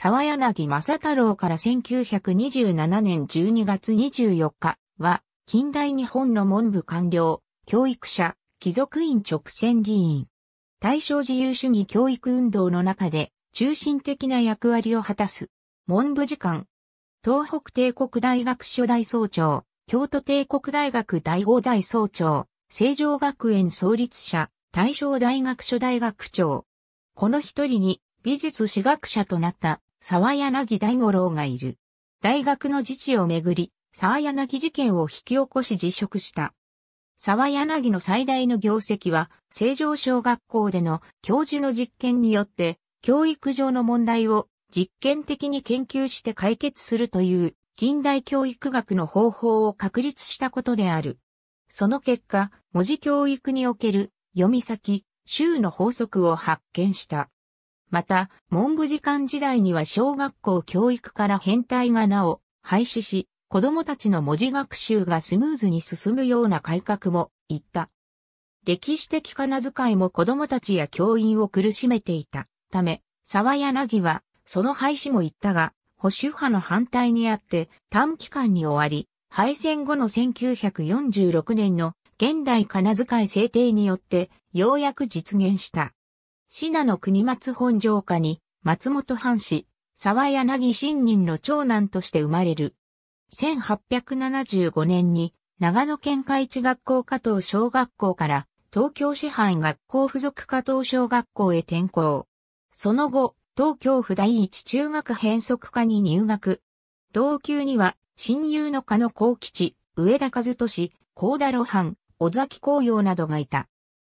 沢柳正太郎から1927年12月24日は、近代日本の文部官僚、教育者、貴族院直選議員。大正自由主義教育運動の中で、中心的な役割を果たす、文部次官。東北帝国大学初代総長、京都帝国大学第五代総長、成城学園創立者、大正大学初代学長。この一人に、美術史学者となった沢柳大五郎がいる。大学の自治をめぐり、沢柳事件を引き起こし辞職した。沢柳の最大の業績は、成城小学校での教授の実験によって、教育上の問題を実験的に研究して解決するという近代教育学の方法を確立したことである。その結果、文字教育における読み先、州の法則を発見した。また、文部次官時代には小学校教育から変態がなお廃止し、子供たちの文字学習がスムーズに進むような改革も言った。歴史的仮名遣いも子供たちや教員を苦しめていたため、沢柳はその廃止も言ったが、保守派の反対にあって短期間に終わり、敗戦後の1946年の現代仮名遣い制定によってようやく実現した。信濃国松本城下に、松本藩士、沢柳信人の長男として生まれる。1875年に、長野県海地学校加藤小学校から、東京支配学校附属加藤小学校へ転校。その後、東京府第一中学変則科に入学。同級には、親友の加野幸吉、上田和俊、高田露伴、尾崎紅葉などがいた。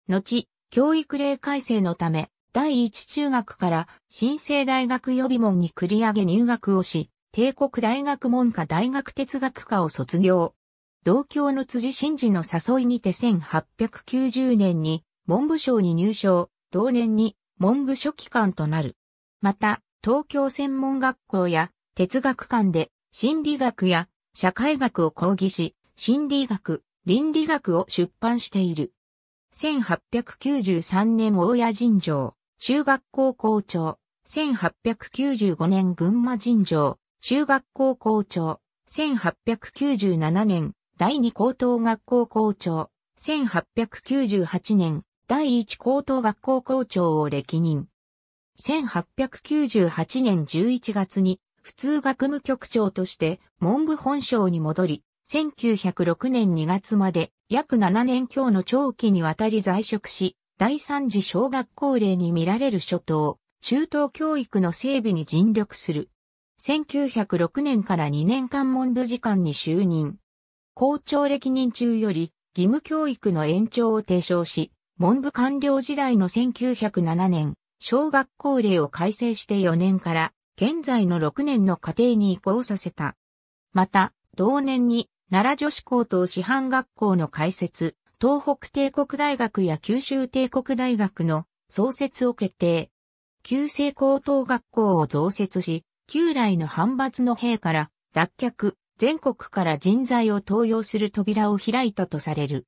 後、教育例改正のため、第一中学から新生大学予備門に繰り上げ入学をし、帝国大学門下大学哲学科を卒業。同郷の辻真嗣の誘いにて1890年に文部省に入省、同年に文部書記官となる。また、東京専門学校や哲学館で心理学や社会学を講義し、心理学、倫理学を出版している。1893年大谷尋常、中学校校長、1895年群馬尋常、中学校校長、1897年第二高等学校校長、1898年第一高等学校校長を歴任。1898年11月に普通学務局長として文部本省に戻り、1906年2月まで約7年強の長期にわたり在職し、第三次小学校令に見られる初等、中等教育の整備に尽力する。1906年から2年間文部次官に就任。校長歴任中より義務教育の延長を提唱し、文部官僚時代の1907年、小学校令を改正して4年から、現在の6年の過程に移行させた。また、同年に奈良女子高等師範学校の開設、東北帝国大学や九州帝国大学の創設を決定。旧制高等学校を増設し、旧来の反発の兵から脱却、全国から人材を登用する扉を開いたとされる。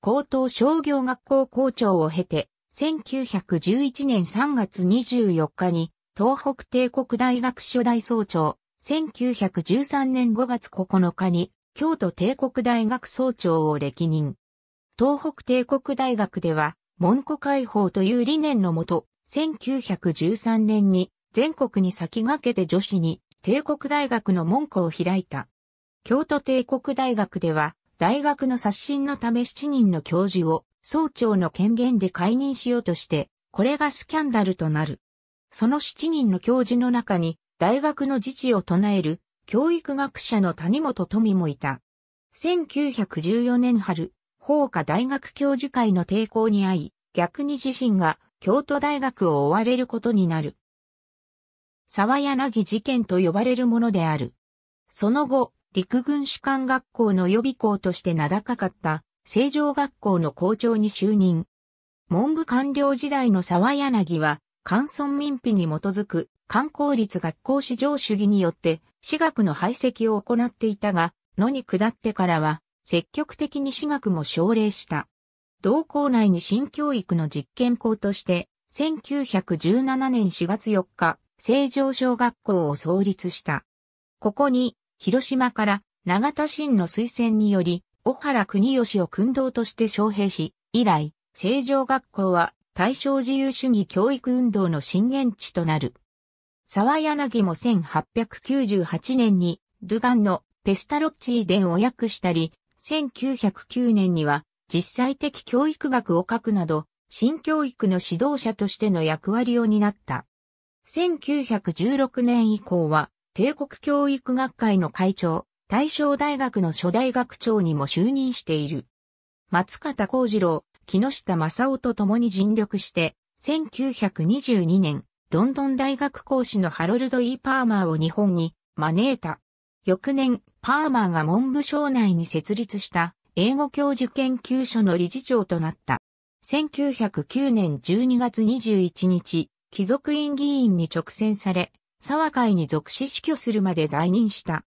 高等商業学校校長を経て、1911年3月24日に、東北帝国大学初代総長、1913年5月9日に、京都帝国大学総長を歴任。東北帝国大学では、門戸解放という理念のもと、1913年に全国に先駆けて女子に帝国大学の門戸を開いた。京都帝国大学では、大学の刷新のため7人の教授を総長の権限で解任しようとして、これがスキャンダルとなる。その7人の教授の中に、大学の自治を唱える教育学者の谷本富もいた。1914年春、法科大学教授会の抵抗に遭い、逆に自身が京都大学を追われることになる。沢柳事件と呼ばれるものである。その後、陸軍士官学校の予備校として名高かった、成城学校の校長に就任。文部官僚時代の沢柳は、官村民費に基づく、観光立学校至上主義によって、私学の排斥を行っていたが、野に下ってからは、積極的に私学も奨励した。同校内に新教育の実験校として、1917年4月4日、成城小学校を創立した。ここに、広島から永田真の推薦により、小原国義を訓導として招聘し、以来、成城学校は大正自由主義教育運動の震源地となる。沢柳も1898年にドゥガンのペスタロッチー伝を訳したり、1909年には実際的教育学を書くなど、新教育の指導者としての役割を担った。1916年以降は、帝国教育学会の会長、大正大学の初代学長にも就任している。松方幸次郎、木下正夫と共に尽力して、1922年、ロンドン大学講師のハロルド・ E・ パーマーを日本に招いた。翌年、パーマーが文部省内に設立した英語教授研究所の理事長となった。1909年12月21日、貴族院議員に直選され、沢会に属し死去するまで在任した。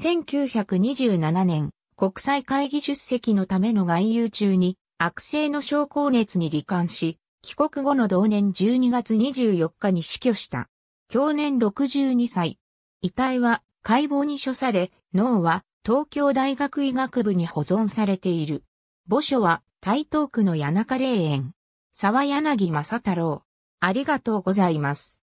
1927年、国際会議出席のための外遊中に悪性の症候熱に罹患し、帰国後の同年12月24日に死去した。去年62歳。遺体は解剖に処され、脳は東京大学医学部に保存されている。墓所は台東区の谷中霊園。沢柳正太郎。ありがとうございます。